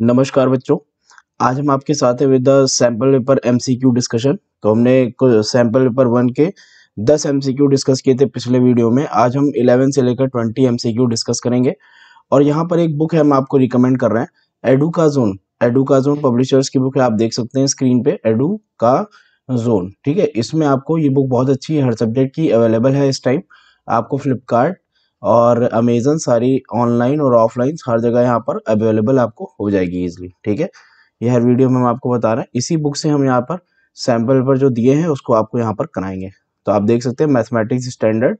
नमस्कार बच्चों आज हम आपके साथ हैं with the sample paper MCQ discussion तो हमने सैम्पल पेपर वन के दस एमसीक्यू डिस्कस किए थे पिछले वीडियो में आज हम इलेवन से लेकर ट्वेंटी एमसीक्यू डिस्कस करेंगे और यहाँ पर एक बुक है हम आपको रिकमेंड कर रहे हैं Educazone Educazone publishers की बुक है आप देख सकते हैं स्क्रीन पे एडू का जोन ठीक है इसमें आपको ये बुक बहुत अच्छी है हर सब्जेक्ट की अवेलेबल है इस टाइम आपको फ्लिपकार्ट और अमेजन सारी ऑनलाइन और ऑफलाइन हर जगह यहाँ पर अवेलेबल आपको हो जाएगी ईजिली ठीक है यह हर वीडियो में हम आपको बता रहे हैं इसी बुक से हम यहाँ पर सैम्पल पर जो दिए हैं उसको आपको यहाँ पर कराएंगे तो आप देख सकते हैं मैथमेटिक्स स्टैंडर्ड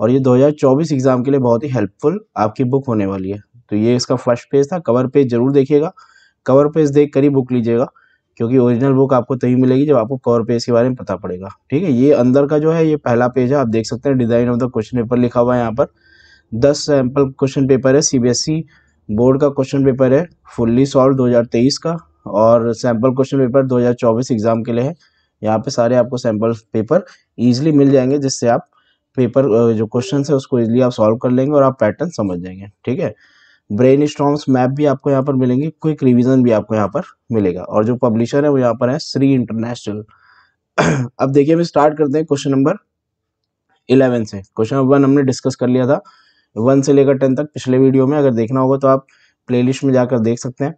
और ये 2024 एग्ज़ाम के लिए बहुत ही हेल्पफुल आपकी बुक होने वाली है तो ये इसका फर्स्ट पेज था कवर पेज जरूर देखिएगा कवर पेज देख कर ही बुक लीजिएगा क्योंकि ओरिजिनल बुक आपको तभी मिलेगी जब आपको कवर पेज के बारे में पता पड़ेगा ठीक है ये अंदर का जो है ये पहला पेज है आप देख सकते हैं design of the question paper लिखा हुआ है यहाँ पर दस सैम्पल क्वेश्चन पेपर है सीबीएसई e बोर्ड का क्वेश्चन पेपर है फुल्ली सॉल्व 2023 का और सैम्पल क्वेश्चन पेपर 2024 एग्ज़ाम के लिए है यहाँ पे सारे आपको सैम्पल पेपर ईजिली मिल जाएंगे जिससे आप पेपर जो क्वेश्चन है उसको ईजिली आप सॉल्व कर लेंगे और आप पैटर्न समझ जाएंगे ठीक है ब्रेन स्टॉम्स मैप भी आपको यहाँ पर मिलेंगे क्विक रिविजन भी आपको यहाँ पर मिलेगा और जो पब्लिशर है वो यहाँ पर है श्री इंटरनेशनल अब देखिए हम स्टार्ट करते हैं क्वेश्चन नंबर इलेवन से क्वेश्चन नंबर वन हमने डिस्कस कर लिया था वन से लेकर टेन तक पिछले वीडियो में अगर देखना होगा तो आप प्लेलिस्ट में जाकर देख सकते हैं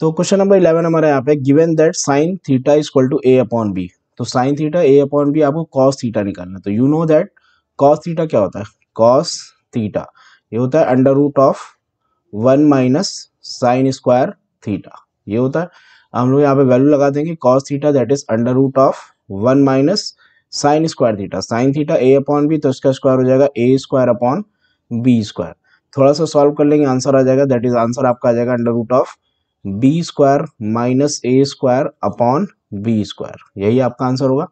तो क्वेश्चन नंबर इलेवन हमारा यहाँ पे given that sine theta is equal to A upon B तो sine theta A upon B आपको कॉस थीटा निकालना तो you know that cos theta क्या होता है कॉस थीटा ये होता है under root of one minus sine square theta ये होता है हम लोग यहाँ पे वैल्यू लगा देंगे cos theta that is under root of one minus sine square theta sine theta A upon B तो इसका स्क्वायर हो जाएगा A square upon B square थोड़ा सा सॉल्व कर लेंगे आंसर आ जाएगा दैट इज आंसर आपका आ जाएगा under root of B square minus A square upon B square यही आपका आंसर होगा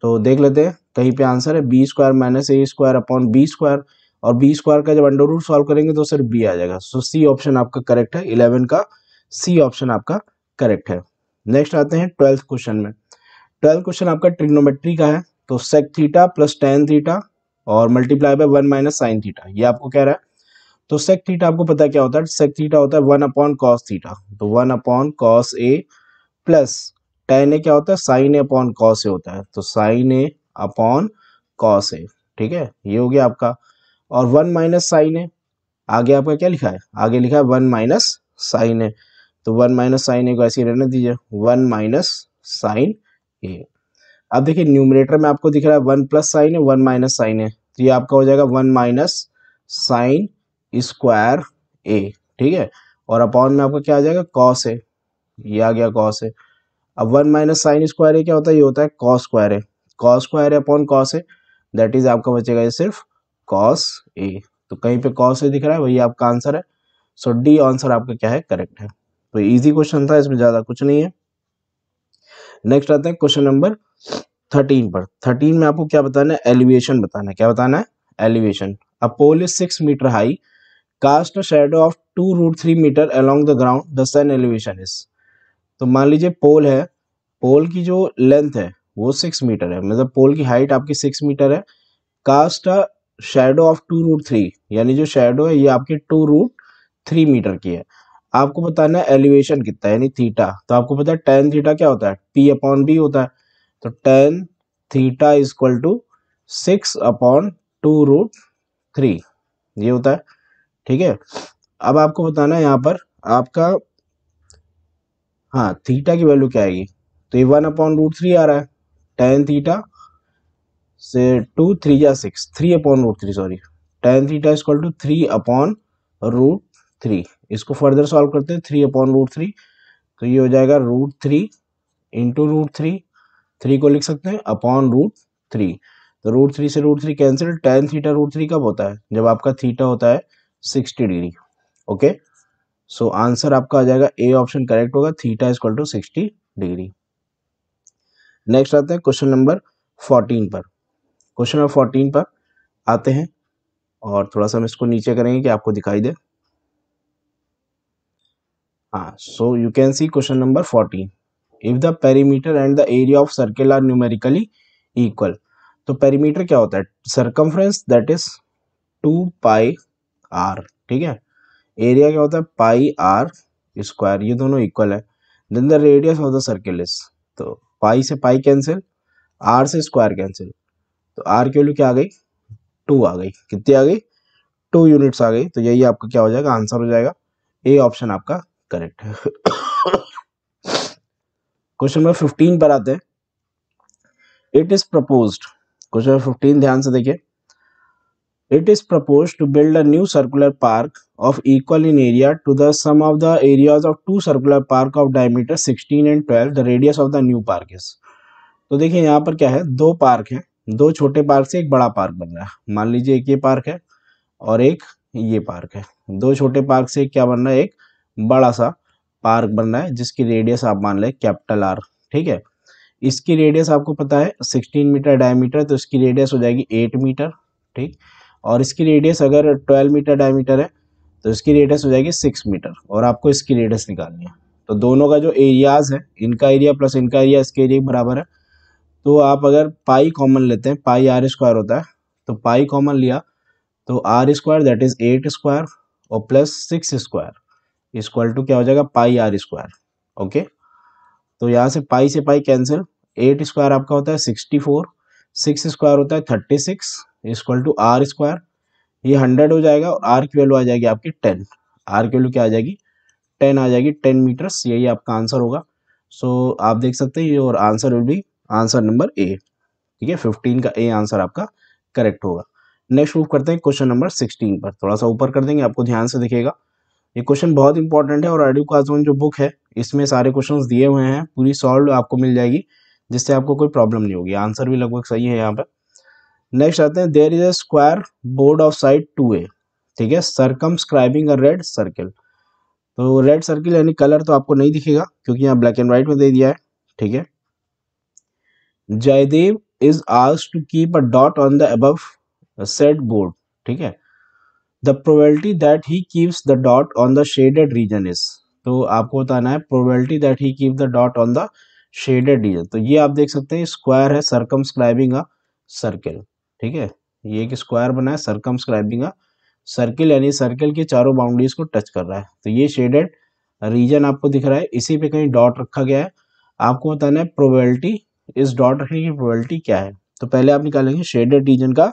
तो देख लेते हैं कहीं पे आंसर है B square minus A square upon B square और बी स्क्वायर का जब अंडर रूट सॉल्व करेंगे तो सिर्फ बी आ जाएगा सो सी ऑप्शन आपका करेक्ट है इलेवन का सी ऑप्शन आपका करेक्ट है नेक्स्ट आते हैं ट्वेल्थ क्वेश्चन में ट्वेल्थ क्वेश्चन आपका ट्रिग्नोमेट्री का है तो sec theta plus tan theta और multiply by one minus sine theta ये आपको कह रहा है तो सेक थीटा आपको पता क्या होता है सेक थीटा होता है वन अपॉन कॉस थीटा तो one upon cos A plus tan A क्या होता है sine A upon cos A होता है तो sine A upon cos A ठीक है ये हो गया आपका और वन माइनस साइन ए आगे आपका क्या लिखा है आगे लिखा है वन माइनस साइन ए तो वन माइनस साइन ए को ऐसे रहने दीजिए वन माइनस साइन ए अब देखिए न्यूमिनेटर में आपको दिख रहा है वन प्लस साइन है वन माइनस साइन है तो ये आपका हो जाएगा one minus sine square A ठीक है और अपॉन में आपका क्या आ जाएगा कॉस ए ये आ गया कॉस ए अब one minus sine square A क्या होता है ये होता है कॉस स्क्वायर है कॉस स्क्वायर है upon cos A that is आपका बचेगा ये सिर्फ कॉस ए तो कहीं पे कॉस ए दिख रहा है वही आपका आंसर है सो डी आंसर आपका क्या है करेक्ट है तो इजी क्वेश्चन था इसमें ज़्यादा कुछ नहीं है नेक्स्ट आते हैं क्वेश्चन नंबर थर्टीन पर थर्टीन में आपको क्या बताना है एलिवेशन बताना है क्या बताना है elevation a pole is six metre high cast shadow of two root three metre along the ground the sun elevation is तो मान लीजिए पोल है पोल की जो लेंथ है वो सिक्स मीटर है मतलब पोल की हाइट आपकी सिक्स मीटर है cast shadow of two root three यानी जो शेडो है ये आपकी टू रूट थ्री मीटर की है आपको बताना है एलिवेशन कितना यानी थीटा तो आपको पता है टेन थीटा क्या होता है पी अपॉन बी होता है तो tan theta is equal to six upon two root three ये होता है ठीक है अब आपको बताना है यहाँ पर आपका हाँ थीटा की वैल्यू क्या आएगी तो ये वन अपॉन रूट थ्री आ रहा है टेन थीटा से टू थ्री या six three upon root three sorry tan theta is equal to three upon root three इसको फर्दर सॉल्व करते हैं थ्री अपॉन रूट थ्री तो ये हो जाएगा root three into root three three को लिख सकते हैं अपॉन रूट थ्री तो रूट थ्री से root three cancel tan theta root three कब होता है जब आपका थीटा होता है sixty degree okay so answer आपका आ जाएगा ए ऑप्शन करेक्ट होगा theta is equal to sixty degree next आते हैं क्वेश्चन नंबर फोर्टीन पर क्वेश्चन नंबर फोर्टीन पर आते हैं और थोड़ा सा हम इसको नीचे करेंगे कि आपको दिखाई दे ah, so you can see question number 14 if the perimeter and the area of circle are numerically equal तो पेरीमीटर क्या होता है circumference that is two pi r ठीक है एरिया क्या होता है पाई आर स्क्वायर ये दोनों इक्वल है then the radius of the circle is तो पाई से पाई कैंसिल आर से स्क्वायर कैंसिल तो आर की वैल्यू क्या आ गई टू आ गई कितनी आ गई टू यूनिट्स आ गई तो यही आपका क्या हो जाएगा आंसर हो जाएगा ए ऑप्शन आपका करेक्ट क्वेश्चन नंबर फिफ्टीन पर आते हैं it is propose question number fifteen ध्यान से देखिए it is propose to build a new circular park of equal in area to the sum of the areas of two circular park of diameter sixteen and twelve the radius of the new park is तो देखिए यहाँ पर क्या है दो park हैं दो छोटे पार्क से एक बड़ा पार्क बन रहा है मान लीजिए एक ये पार्क है और एक ये पार्क है दो छोटे पार्क से क्या बन रहा है एक बड़ा सा पार्क बन रहा है जिसकी रेडियस आप मान लें कैपिटल आर ठीक है इसकी रेडियस आपको पता है सिक्सटीन मीटर डायमीटर तो इसकी रेडियस हो जाएगी एट मीटर ठीक और इसकी रेडियस अगर ट्वेल्व मीटर डायमीटर है तो इसकी रेडियस हो जाएगी सिक्स मीटर और आपको इसकी रेडियस निकालनी है तो दोनों का जो एरियाज़ है इनका एरिया प्लस इनका एरिया इसके एरिया बराबर है तो आप अगर पाई कॉमन लेते हैं पाई आर स्क्वायर होता है तो पाई कॉमन लिया तो r square that is eight square और plus six square square two क्या हो जाएगा पाई आर स्क्वायर ओके तो यहाँ से पाई से पाई कैंसिल एट स्क्वायर आपका होता है सिक्सटी फोर सिक्स स्क्वायर होता है thirty six equal to r square ये हंड्रेड हो जाएगा और आर की वैल्यू आ जाएगी आपकी टेन आर की वैल्यू क्या आ जाएगी टेन आ जाएगी टेन मीटर्स यही आपका आंसर होगा सो so, आप देख सकते हैं ये और answer will be answer number A ठीक है फिफ्टीन का ए आंसर आपका करेक्ट होगा नेक्स्ट मूव करते हैं क्वेश्चन नंबर सिक्सटीन पर थोड़ा सा ऊपर कर देंगे आपको ध्यान से दिखेगा ये क्वेश्चन बहुत इंपॉर्टेंट है और अरडू जो बुक है इसमें सारे क्वेश्चन दिए हुए हैं पूरी सॉल्व आपको मिल जाएगी जिससे आपको कोई प्रॉब्लम नहीं होगी आंसर भी लगभग सही है यहाँ पर नेक्स्ट आते हैं there is a square board of side two a ठीक है circumscribing a red circle तो रेड सर्किल यानी कलर तो आपको नहीं दिखेगा क्योंकि यहाँ ब्लैक एंड व्हाइट में दे दिया है ठीक है जयदेव इज आज to keep a dot on the above said board ठीक है the probability that he keeps the dot on the shaded region is तो आपको बताना है probability that he keep the dot on the shaded region तो ये आप देख सकते हैं स्क्वायर है सरकमस्क्राइबिंग अ सर्किल ठीक है ये एक स्क्वायर बना है सरकमस्क्राइबिंग अ सर्किल यानी सर्किल के चारों बाउंड्रीज को टच कर रहा है तो ये शेडेड रीजन आपको दिख रहा है इसी पे कहीं डॉट रखा गया है आपको बताना है प्रोबेबिलिटी इस डॉट रखने की प्रोबेबिलिटी क्या है तो पहले आप निकालेंगे शेडेड रीजन का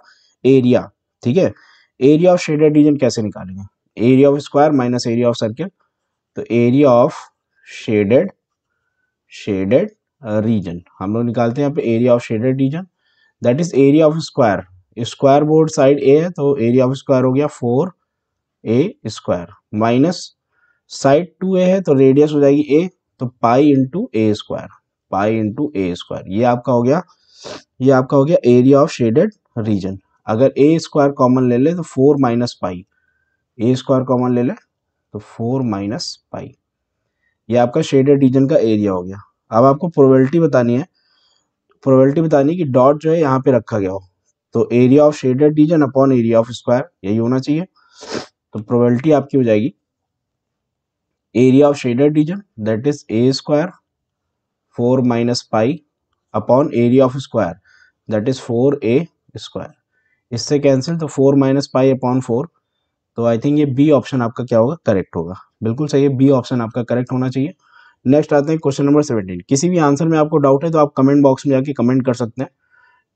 एरिया ठीक है एरिया ऑफ शेडेड रीजन कैसे निकालेंगे area of square minus area of circle तो area of shaded shaded region हम लोग निकालते हैं यहाँ पे area of shaded region that is area of square square board side a है तो एरिया ऑफ स्क्वायर हो गया four a square minus side two a है तो रेडियस हो जाएगी ए तो pi into a square pi into a square ये आपका हो गया ये आपका हो गया एरिया ऑफ शेडेड रीजन अगर ए स्क्वायर कॉमन ले ले तो four minus pi a square common ले ले तो फोर माइनस पाई ये आपका शेडेड रीजन का एरिया हो गया अब आपको प्रोबेबिलिटी बतानी है प्रोबेबिलिटी बतानी है कि डॉट जो है यहाँ पे रखा गया हो तो area of shaded region upon area of square यही होना चाहिए तो प्रोबेबिलिटी आपकी हो जाएगी area of shaded region that is a square four minus pi upon area of square that is four a square इससे कैंसिल तो four minus pi upon four तो आई थिंक ये बी ऑप्शन आपका क्या होगा करेक्ट होगा बिल्कुल सही है बी ऑप्शन आपका करेक्ट होना चाहिए नेक्स्ट आते हैं क्वेश्चन नंबर सेवेंटीन किसी भी आंसर में आपको डाउट है तो आप कमेंट बॉक्स में जाके कमेंट कर सकते हैं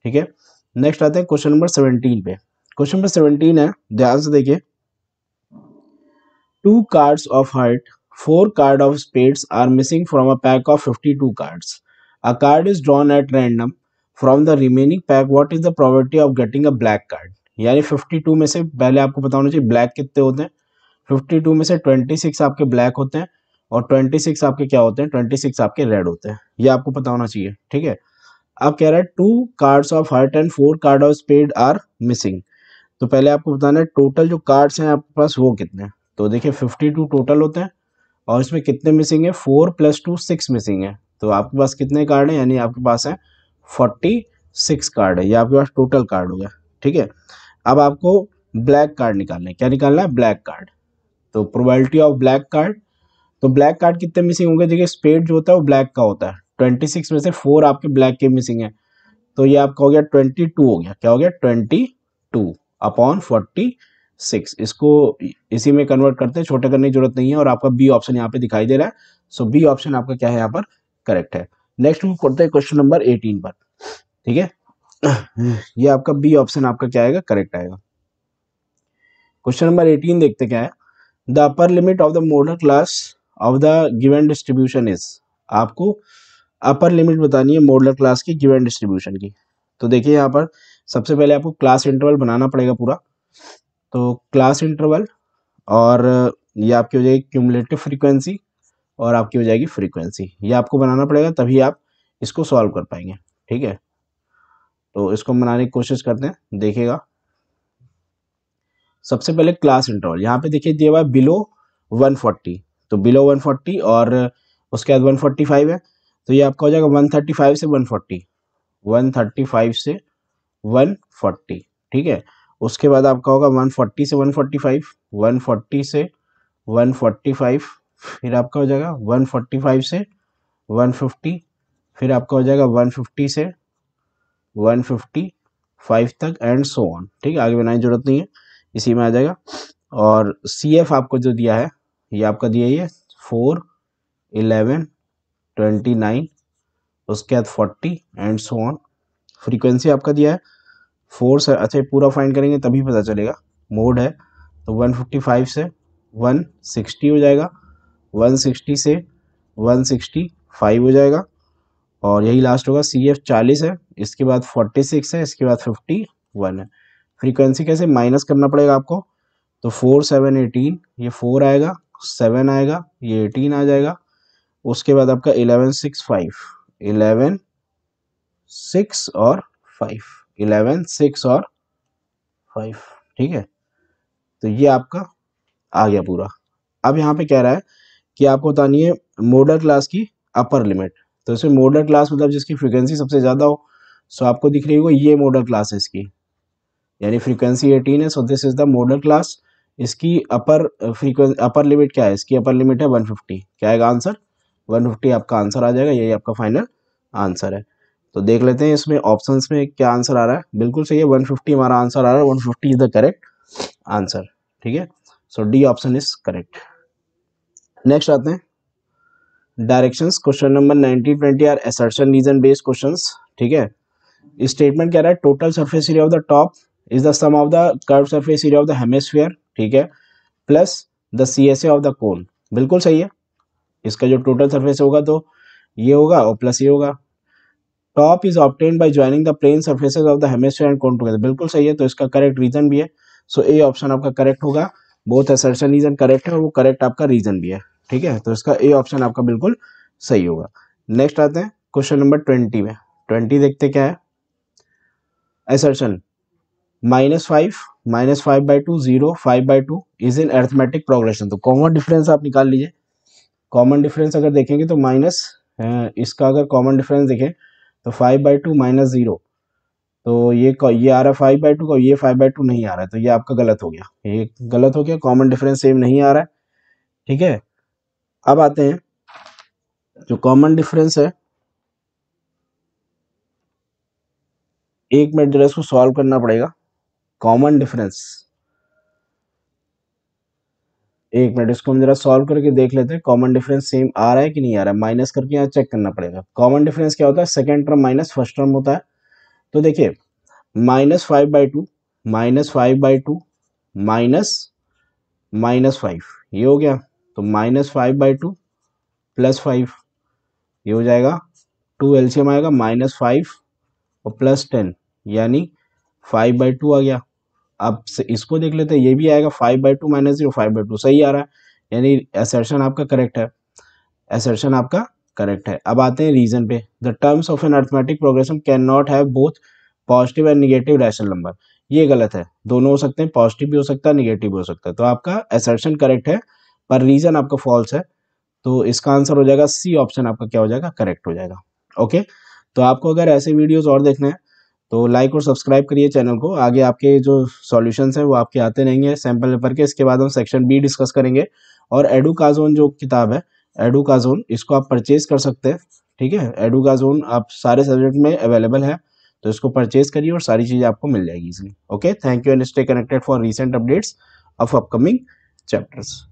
ठीक है नेक्स्ट आते हैं क्वेश्चन नंबर सेवनटीन पे क्वेश्चन नंबर सेवनटीन है ध्यान से देखिए two cards of heart four card of spades are missing from a pack of fifty two cards a card is drawn at random from the remaining pack what is the probability of getting a black card यानी fifty two में से पहले आपको पता होना चाहिए black कितने होते हैं फिफ्टी टू में से ट्वेंटी सिक्स आपके ब्लैक होते हैं और ट्वेंटी सिक्स आपके क्या होते हैं ट्वेंटी सिक्स आपके रेड होते हैं ये आपको पता होना चाहिए ठीक है अब कह रहा है two cards of heart and four card of spade are missing तो पहले आपको बताना है टोटल जो कार्ड्स हैं आपके पास वो कितने हैं तो देखिए फिफ्टी टू टोटल होते हैं और इसमें कितने मिसिंग है four plus two six missing है तो आपके पास कितने कार्ड हैं यानी आपके पास है फोर्टी सिक्स कार्ड है ये आपके पास टोटल कार्ड हो गया ठीक है अब आपको ब्लैक कार्ड निकालना है क्या निकालना है ब्लैक कार्ड तो प्रोबेबिलिटी ऑफ ब्लैक कार्ड तो ब्लैक कार्ड कितने मिसिंग होंगे देखिए स्पेड जो होता है वो ब्लैक का होता है ट्वेंटी सिक्स में से फोर आपके ब्लैक के मिसिंग है तो ये आपका हो गया ट्वेंटी टू हो गया क्या हो गया twenty two upon forty six इसको इसी में कन्वर्ट करते हैं छोटे करने की जरूरत नहीं है और आपका बी ऑप्शन यहाँ पे दिखाई दे रहा है सो बी ऑप्शन आपका क्या है यहाँ पर करेक्ट है नेक्स्ट मूव करते हैं क्वेश्चन नंबर एटीन पर ठीक है ये आपका बी ऑप्शन आपका क्या आएगा करेक्ट आएगा क्वेश्चन नंबर एटीन देखते क्या है the upper limit of the modal class of the given distribution is आपको अपर लिमिट बतानी है मॉडलर क्लास की गिवन डिस्ट्रीब्यूशन की तो देखिए यहाँ पर सबसे पहले आपको क्लास इंटरवल बनाना पड़ेगा पूरा तो क्लास इंटरवल और ये आपकी हो जाएगी क्यूमुलेटिव फ्रीक्वेंसी और आपकी हो जाएगी फ्रीक्वेंसी ये आपको बनाना पड़ेगा तभी आप इसको सॉल्व कर पाएंगे ठीक है तो इसको बनाने की कोशिश करते हैं देखिएगा सबसे पहले क्लास इंटरवल यहाँ पे देखिए दिया हुआ है बिलो 140 तो बिलो 140 और उसके बाद 145 है तो ये आपका हो जाएगा 135 से 140 135 से 140 ठीक है उसके बाद आपका होगा 140 से 145 140 से 145 फिर आपका हो जाएगा 145 से 150 फिर आपका हो जाएगा 150 से 155 तक एंड सो ऑन ठीक है आगे बनाने की जरूरत नहीं है इसी में आ जाएगा और सी एफ आपको जो दिया है ये आपका दिया ये फोर इलेवन ट्वेंटी नाइन उसके बाद forty and so on frequency आपका दिया है फोर से अच्छा पूरा फाइंड करेंगे तभी पता चलेगा मोड है तो वन फिफ्टी फाइव से वन सिक्सटी हो जाएगा 160 से 165 हो जाएगा और यही लास्ट होगा सी एफ चालीस है इसके बाद 46 है इसके बाद 51 है फ्रीक्वेंसी कैसे माइनस करना पड़ेगा आपको तो फोर सेवन एटीन ये फोर आएगा सेवन आएगा ये एटीन आ जाएगा उसके बाद आपका eleven six five eleven six और फाइव इलेवन सिक्स और फाइव ठीक है तो ये आपका आ गया पूरा अब यहाँ पे कह रहा है कि आपको बतानी है मोडर क्लास की अपर लिमिट तो इसमें मोडर क्लास मतलब जिसकी फ्रिक्वेंसी सबसे ज़्यादा हो सो आपको दिख रही होगी ये मोडर क्लास है इसकी यानी फ्रीक्वेंसी एटीन है so this is the modal class इसकी अपर फ्रीक्वेंसी अपर लिमिट क्या है इसकी अपर लिमिट है वन फिफ्टी क्या आएगा आंसर वन फिफ्टी आपका आंसर आ जाएगा यही आपका फाइनल आंसर है तो देख लेते हैं इसमें ऑप्शंस में क्या आंसर आ रहा है बिल्कुल सही है 150 हमारा आंसर आ रहा है 150 इज द करेक्ट आंसर ठीक है so D option is correct next आते हैं directions question number nineteen twenty are assertion reason based question ठीक है स्टेटमेंट कह रहा है total surface area of the top is the sum of the curve surface area of the hemisphere ठीक है plus the C S of the cone बिल्कुल सही है इसका जो टोटल सर्फेस होगा तो ये होगा और प्लस ये होगा top is obtained by joining the plane surfaces of the hemisphere and cone together बिल्कुल सही है तो इसका करेक्ट रीजन भी है सो ए ऑप्शन आपका करेक्ट होगा बोथ असर्शन रीजन करेक्ट है और वो करेक्ट आपका रीजन भी है ठीक है तो इसका ए ऑप्शन आपका बिल्कुल सही होगा नेक्स्ट आते हैं क्वेश्चन नंबर ट्वेंटी में ट्वेंटी देखते क्या है assertion minus five minus five by two zero five by two is in arithmetic progression तो कॉमन डिफरेंस आप निकाल लीजिए कॉमन डिफरेंस अगर देखेंगे तो माइनस इसका अगर कॉमन डिफरेंस देखें तो five by two minus zero तो ये ये आ रहा है फाइव बाई टू का ये फाइव बाई टू नहीं आ रहा है तो ये आपका गलत हो गया ये गलत हो गया कॉमन डिफरेंस सेम नहीं आ रहा है ठीक है अब आते हैं जो कॉमन डिफरेंस है एक मिनट जरा इसको सॉल्व करना पड़ेगा कॉमन डिफरेंस एक मिनट इसको हम जरा सॉल्व करके देख लेते हैं कॉमन डिफरेंस सेम आ रहा है कि नहीं आ रहा है माइनस करके यहाँ चेक करना पड़ेगा कॉमन डिफरेंस क्या होता है second term minus first term होता है तो देखिए minus five by two minus five by two minus minus five ये हो गया तो minus five by two plus five ये हो जाएगा टू एलसीएम आएगा माइनस फाइव और प्लस टेन यानी फाइव बाई टू आ गया अब इसको देख लेते हैं ये भी आएगा five by two minus zero five by two सही आ रहा है यानी एसर्शन आपका करेक्ट है एसर्शन आपका करेक्ट है अब आते हैं रीजन पे the terms of an arithmetic progression can not have both positive and negative rational number ये गलत है दोनों हो सकते हैं पॉजिटिव भी हो सकता है निगेटिव भी हो सकता है तो आपका एसर्शन करेक्ट है पर रीजन आपका फॉल्स है तो इसका आंसर हो जाएगा सी ऑप्शन आपका क्या हो जाएगा करेक्ट हो जाएगा ओके तो आपको अगर ऐसे वीडियोस और देखना है तो लाइक और सब्सक्राइब करिए चैनल को आगे आपके जो सॉल्यूशंस हैं वो आपके आते रहेंगे सैम्पल पेपर के इसके बाद हम सेक्शन बी डिस्कस करेंगे और एडुकाजोन जो किताब है एडुकाजोन इसको आप परचेज कर सकते हैं ठीक है एडुकाजोन आप सारे सब्जेक्ट में अवेलेबल है तो इसको परचेज करिए और सारी चीज़ें आपको मिल जाएगी इसलिए okay thank you and stay connected for recent updates of upcoming chapters